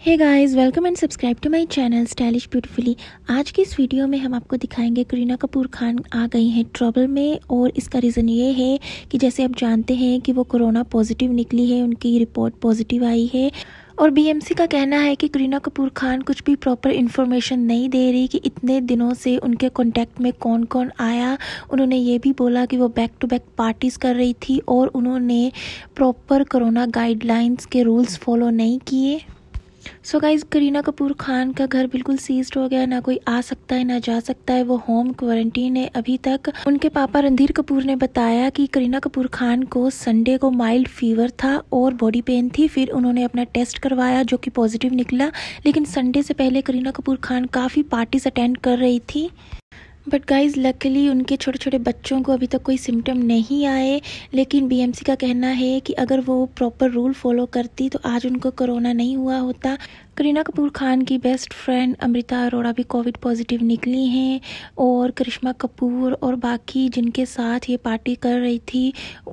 hey guys welcome and subscribe to my channel stylish beautifully आज की इस video में हम आपको दिखाएंगे करीना कपूर खान आ गई हैं ट्रबल में और इसका रीज़न ये है कि जैसे आप जानते हैं कि वो कोरोना पॉजिटिव निकली है उनकी रिपोर्ट पॉजिटिव आई है और बीएमसी का कहना है कि करीना कपूर खान कुछ भी प्रॉपर इन्फॉर्मेशन नहीं दे रही कि इतने दिनों से उनके कॉन्टैक्ट में कौन कौन आया उन्होंने ये भी बोला कि वो बैक टू बैक पार्टीज़ कर रही थी और उन्होंने प्रॉपर कोरोना गाइडलाइंस के रूल्स फॉलो नहीं किए सो गाइज करीना कपूर खान का घर बिल्कुल सीज्ड हो गया ना कोई आ सकता है ना जा सकता है वो होम क्वारंटीन है अभी तक उनके पापा रणधीर कपूर ने बताया कि करीना कपूर खान को संडे को माइल्ड फीवर था और बॉडी पेन थी फिर उन्होंने अपना टेस्ट करवाया जो कि पॉजिटिव निकला लेकिन संडे से पहले करीना कपूर खान काफ़ी पार्टीज अटेंड कर रही थी बट गाइज़ लकली उनके छोटे छोटे बच्चों को अभी तक कोई सिम्टम नहीं आए लेकिन बी का कहना है कि अगर वो प्रॉपर रूल फॉलो करती तो आज उनको कोरोना नहीं हुआ होता करीना कपूर खान की बेस्ट फ्रेंड अमृता अरोड़ा भी कोविड पॉजिटिव निकली हैं और करिश्मा कपूर और बाकी जिनके साथ ये पार्टी कर रही थी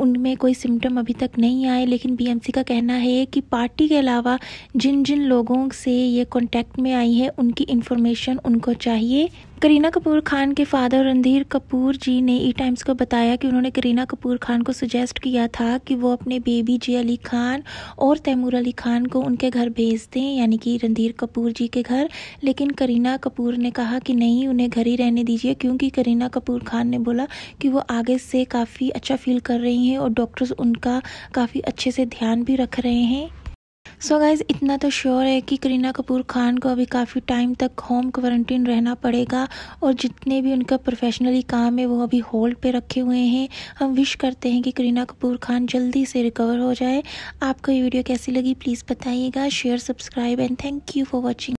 उनमें कोई सिम्टम अभी तक नहीं आए लेकिन बीएमसी का कहना है कि पार्टी के अलावा जिन जिन लोगों से ये कॉन्टेक्ट में आई है उनकी इन्फॉर्मेशन उनको चाहिए करीना कपूर खान के फादर रणधीर कपूर जी ने ई टाइम्स को बताया कि उन्होंने करीना कपूर खान को सजेस्ट किया था कि वो अपने बेबी जे अली खान और तैमूर अली खान को उनके घर भेज दें यानी कि रणधीर कपूर जी के घर लेकिन करीना कपूर ने कहा कि नहीं उन्हें घर ही रहने दीजिए क्योंकि करीना कपूर खान ने बोला कि वो आगे से काफ़ी अच्छा फील कर रही हैं और डॉक्टर्स उनका काफ़ी अच्छे से ध्यान भी रख रहे हैं सो गाइज़ इतना तो श्योर है कि करीना कपूर खान को अभी काफ़ी टाइम तक होम क्वारंटीन रहना पड़ेगा और जितने भी उनका प्रोफेशनली काम है वो अभी होल्ड पे रखे हुए हैं हम विश करते हैं कि करीना कपूर खान जल्दी से रिकवर हो जाए आपको ये वीडियो कैसी लगी प्लीज़ बताइएगा share subscribe and thank you for watching